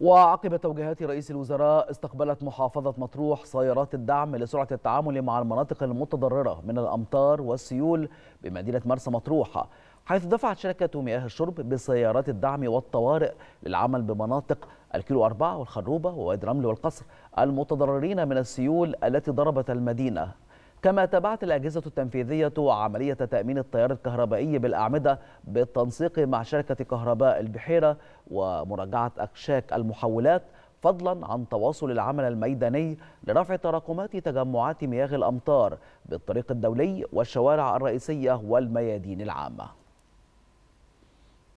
وعقب توجيهات رئيس الوزراء استقبلت محافظة مطروح سيارات الدعم لسرعة التعامل مع المناطق المتضررة من الأمطار والسيول بمدينة مرسى مطروح حيث دفعت شركة مياه الشرب بسيارات الدعم والطوارئ للعمل بمناطق الكيلو أربعة والخروبة ووادي رمل والقصر المتضررين من السيول التي ضربت المدينة كما تابعت الأجهزة التنفيذية عملية تأمين التيار الكهربائي بالأعمدة بالتنسيق مع شركة كهرباء البحيرة ومراجعة أكشاك المحولات فضلا عن تواصل العمل الميداني لرفع تراكمات تجمعات مياه الأمطار بالطريق الدولي والشوارع الرئيسية والميادين العامة